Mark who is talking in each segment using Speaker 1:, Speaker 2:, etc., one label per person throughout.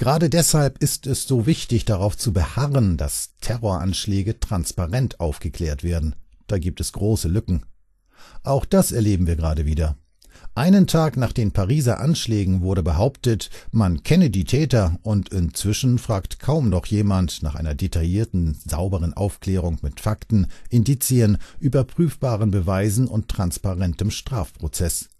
Speaker 1: Gerade deshalb ist es so wichtig, darauf zu beharren, dass Terroranschläge transparent aufgeklärt werden. Da gibt es große Lücken. Auch das erleben wir gerade wieder. Einen Tag nach den Pariser Anschlägen wurde behauptet, man kenne die Täter und inzwischen fragt kaum noch jemand nach einer detaillierten, sauberen Aufklärung mit Fakten, Indizien, überprüfbaren Beweisen und transparentem Strafprozess.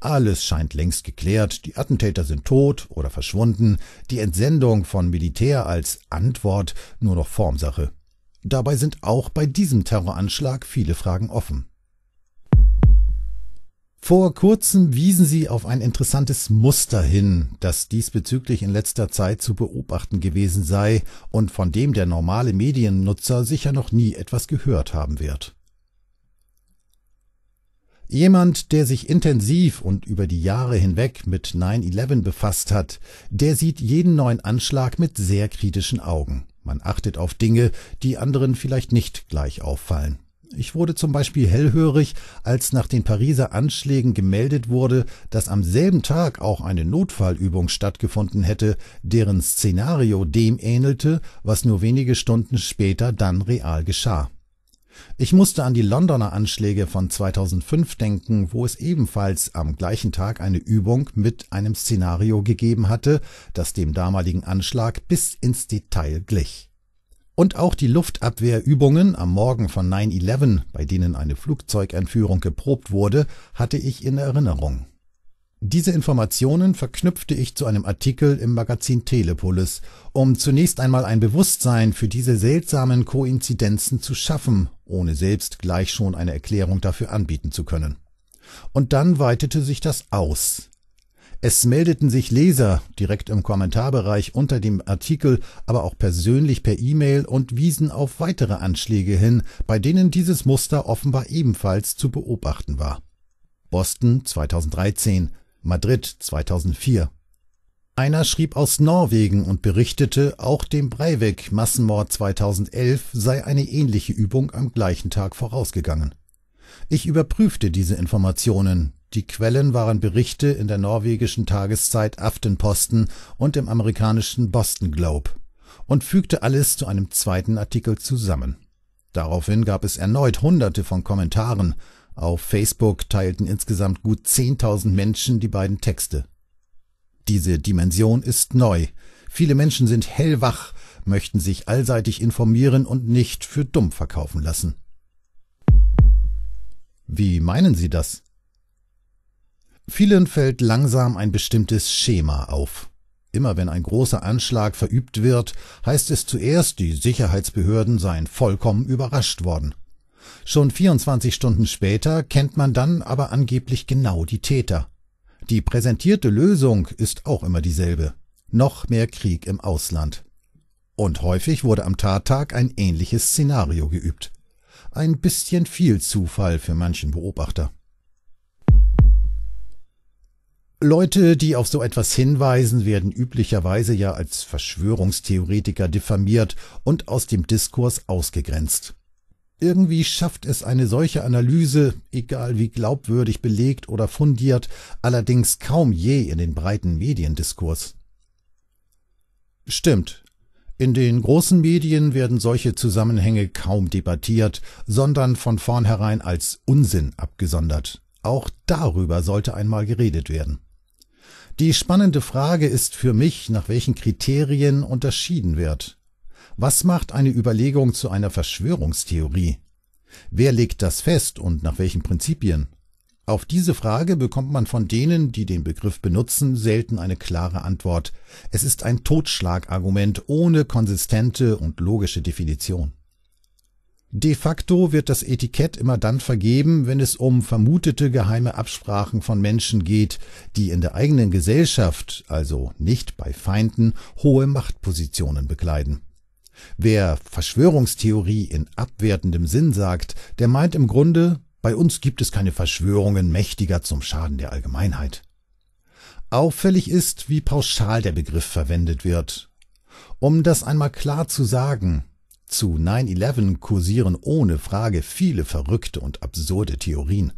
Speaker 1: Alles scheint längst geklärt, die Attentäter sind tot oder verschwunden, die Entsendung von Militär als Antwort nur noch Formsache. Dabei sind auch bei diesem Terroranschlag viele Fragen offen. Vor kurzem wiesen sie auf ein interessantes Muster hin, das diesbezüglich in letzter Zeit zu beobachten gewesen sei und von dem der normale Mediennutzer sicher noch nie etwas gehört haben wird. Jemand, der sich intensiv und über die Jahre hinweg mit 9-11 befasst hat, der sieht jeden neuen Anschlag mit sehr kritischen Augen. Man achtet auf Dinge, die anderen vielleicht nicht gleich auffallen. Ich wurde zum Beispiel hellhörig, als nach den Pariser Anschlägen gemeldet wurde, dass am selben Tag auch eine Notfallübung stattgefunden hätte, deren Szenario dem ähnelte, was nur wenige Stunden später dann real geschah. Ich musste an die Londoner Anschläge von 2005 denken, wo es ebenfalls am gleichen Tag eine Übung mit einem Szenario gegeben hatte, das dem damaligen Anschlag bis ins Detail glich. Und auch die Luftabwehrübungen am Morgen von 9-11, bei denen eine Flugzeugentführung geprobt wurde, hatte ich in Erinnerung. Diese Informationen verknüpfte ich zu einem Artikel im Magazin Telepolis, um zunächst einmal ein Bewusstsein für diese seltsamen Koinzidenzen zu schaffen, ohne selbst gleich schon eine Erklärung dafür anbieten zu können. Und dann weitete sich das aus. Es meldeten sich Leser direkt im Kommentarbereich unter dem Artikel, aber auch persönlich per E-Mail und wiesen auf weitere Anschläge hin, bei denen dieses Muster offenbar ebenfalls zu beobachten war. Boston 2013 Madrid 2004. Einer schrieb aus Norwegen und berichtete, auch dem Breivik-Massenmord 2011 sei eine ähnliche Übung am gleichen Tag vorausgegangen. Ich überprüfte diese Informationen. Die Quellen waren Berichte in der norwegischen Tageszeit Aftenposten und im amerikanischen Boston Globe und fügte alles zu einem zweiten Artikel zusammen. Daraufhin gab es erneut hunderte von Kommentaren, auf Facebook teilten insgesamt gut 10.000 Menschen die beiden Texte. Diese Dimension ist neu. Viele Menschen sind hellwach, möchten sich allseitig informieren und nicht für dumm verkaufen lassen. Wie meinen Sie das? Vielen fällt langsam ein bestimmtes Schema auf. Immer wenn ein großer Anschlag verübt wird, heißt es zuerst, die Sicherheitsbehörden seien vollkommen überrascht worden. Schon 24 Stunden später kennt man dann aber angeblich genau die Täter. Die präsentierte Lösung ist auch immer dieselbe. Noch mehr Krieg im Ausland. Und häufig wurde am Tattag ein ähnliches Szenario geübt. Ein bisschen viel Zufall für manchen Beobachter. Leute, die auf so etwas hinweisen, werden üblicherweise ja als Verschwörungstheoretiker diffamiert und aus dem Diskurs ausgegrenzt. Irgendwie schafft es eine solche Analyse, egal wie glaubwürdig belegt oder fundiert, allerdings kaum je in den breiten Mediendiskurs. Stimmt. In den großen Medien werden solche Zusammenhänge kaum debattiert, sondern von vornherein als Unsinn abgesondert. Auch darüber sollte einmal geredet werden. Die spannende Frage ist für mich, nach welchen Kriterien unterschieden wird. Was macht eine Überlegung zu einer Verschwörungstheorie? Wer legt das fest und nach welchen Prinzipien? Auf diese Frage bekommt man von denen, die den Begriff benutzen, selten eine klare Antwort. Es ist ein Totschlagargument ohne konsistente und logische Definition. De facto wird das Etikett immer dann vergeben, wenn es um vermutete geheime Absprachen von Menschen geht, die in der eigenen Gesellschaft, also nicht bei Feinden, hohe Machtpositionen bekleiden. Wer Verschwörungstheorie in abwertendem Sinn sagt, der meint im Grunde, bei uns gibt es keine Verschwörungen mächtiger zum Schaden der Allgemeinheit. Auffällig ist, wie pauschal der Begriff verwendet wird. Um das einmal klar zu sagen, zu 9-11 kursieren ohne Frage viele verrückte und absurde Theorien.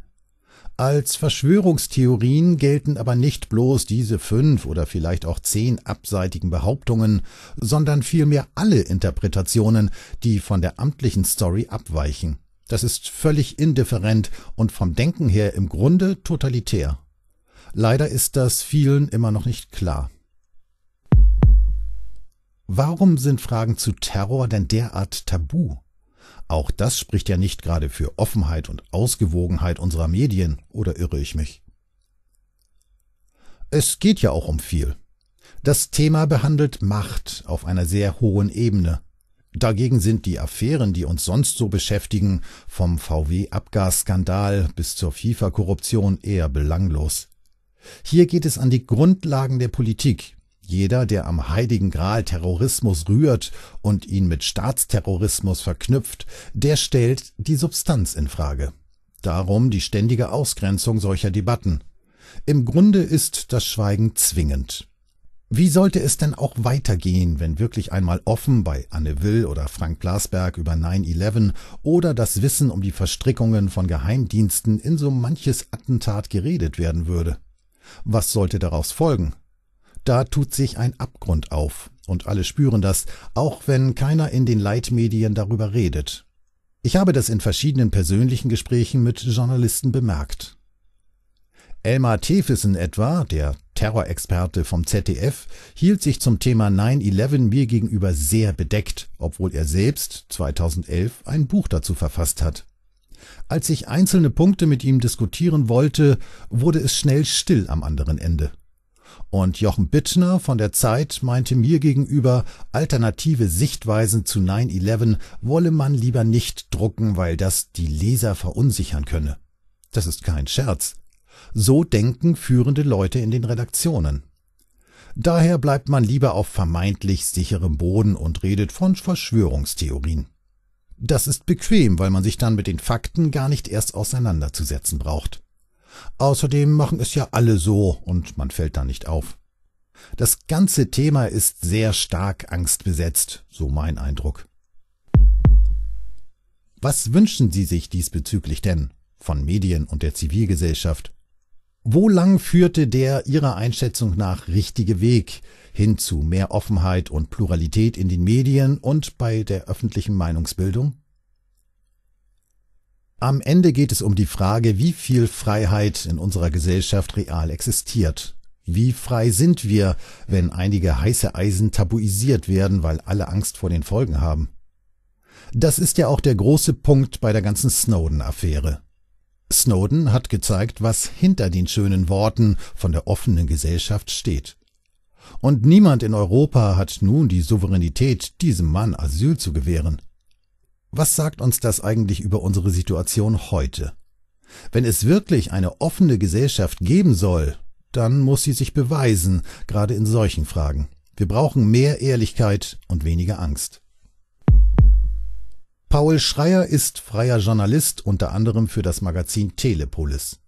Speaker 1: Als Verschwörungstheorien gelten aber nicht bloß diese fünf oder vielleicht auch zehn abseitigen Behauptungen, sondern vielmehr alle Interpretationen, die von der amtlichen Story abweichen. Das ist völlig indifferent und vom Denken her im Grunde totalitär. Leider ist das vielen immer noch nicht klar. Warum sind Fragen zu Terror denn derart tabu? Auch das spricht ja nicht gerade für Offenheit und Ausgewogenheit unserer Medien, oder irre ich mich? Es geht ja auch um viel. Das Thema behandelt Macht auf einer sehr hohen Ebene. Dagegen sind die Affären, die uns sonst so beschäftigen, vom VW-Abgasskandal bis zur FIFA-Korruption eher belanglos. Hier geht es an die Grundlagen der Politik, jeder, der am heiligen Gral Terrorismus rührt und ihn mit Staatsterrorismus verknüpft, der stellt die Substanz in Frage. Darum die ständige Ausgrenzung solcher Debatten. Im Grunde ist das Schweigen zwingend. Wie sollte es denn auch weitergehen, wenn wirklich einmal offen bei Anne Will oder Frank Blasberg über 9-11 oder das Wissen um die Verstrickungen von Geheimdiensten in so manches Attentat geredet werden würde? Was sollte daraus folgen? Da tut sich ein Abgrund auf und alle spüren das, auch wenn keiner in den Leitmedien darüber redet. Ich habe das in verschiedenen persönlichen Gesprächen mit Journalisten bemerkt. Elmar Thefissen etwa, der Terrorexperte vom ZDF, hielt sich zum Thema 9-11 mir gegenüber sehr bedeckt, obwohl er selbst 2011 ein Buch dazu verfasst hat. Als ich einzelne Punkte mit ihm diskutieren wollte, wurde es schnell still am anderen Ende. Und Jochen Bittner von der Zeit meinte mir gegenüber, alternative Sichtweisen zu 9-11 wolle man lieber nicht drucken, weil das die Leser verunsichern könne. Das ist kein Scherz. So denken führende Leute in den Redaktionen. Daher bleibt man lieber auf vermeintlich sicherem Boden und redet von Verschwörungstheorien. Das ist bequem, weil man sich dann mit den Fakten gar nicht erst auseinanderzusetzen braucht. Außerdem machen es ja alle so und man fällt da nicht auf. Das ganze Thema ist sehr stark angstbesetzt, so mein Eindruck. Was wünschen Sie sich diesbezüglich denn von Medien und der Zivilgesellschaft? Wo lang führte der Ihrer Einschätzung nach richtige Weg hin zu mehr Offenheit und Pluralität in den Medien und bei der öffentlichen Meinungsbildung? Am Ende geht es um die Frage, wie viel Freiheit in unserer Gesellschaft real existiert. Wie frei sind wir, wenn einige heiße Eisen tabuisiert werden, weil alle Angst vor den Folgen haben? Das ist ja auch der große Punkt bei der ganzen Snowden-Affäre. Snowden hat gezeigt, was hinter den schönen Worten von der offenen Gesellschaft steht. Und niemand in Europa hat nun die Souveränität, diesem Mann Asyl zu gewähren. Was sagt uns das eigentlich über unsere Situation heute? Wenn es wirklich eine offene Gesellschaft geben soll, dann muss sie sich beweisen, gerade in solchen Fragen. Wir brauchen mehr Ehrlichkeit und weniger Angst. Paul Schreier ist freier Journalist unter anderem für das Magazin Telepolis.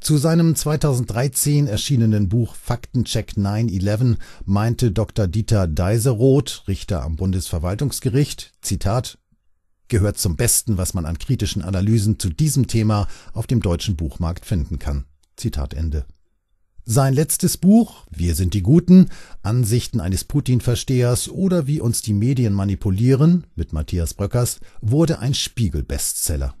Speaker 1: Zu seinem 2013 erschienenen Buch Faktencheck 9-11 meinte Dr. Dieter Deiseroth, Richter am Bundesverwaltungsgericht, Zitat, gehört zum Besten, was man an kritischen Analysen zu diesem Thema auf dem deutschen Buchmarkt finden kann. Zitat Ende. Sein letztes Buch, Wir sind die Guten, Ansichten eines Putin-Verstehers oder wie uns die Medien manipulieren, mit Matthias Bröckers, wurde ein Spiegel-Bestseller.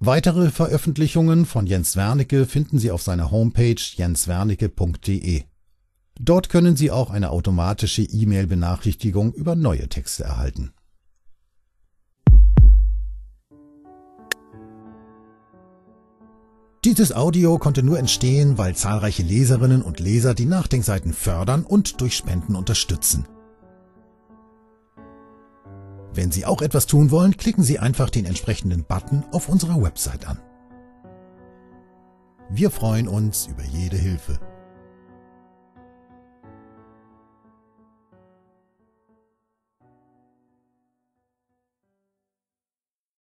Speaker 1: Weitere Veröffentlichungen von Jens Wernicke finden Sie auf seiner Homepage jenswernicke.de. Dort können Sie auch eine automatische E-Mail-Benachrichtigung über neue Texte erhalten. Dieses Audio konnte nur entstehen, weil zahlreiche Leserinnen und Leser die Nachdenkseiten fördern und durch Spenden unterstützen. Wenn Sie auch etwas tun wollen, klicken Sie einfach den entsprechenden Button auf unserer Website an. Wir freuen uns über jede Hilfe.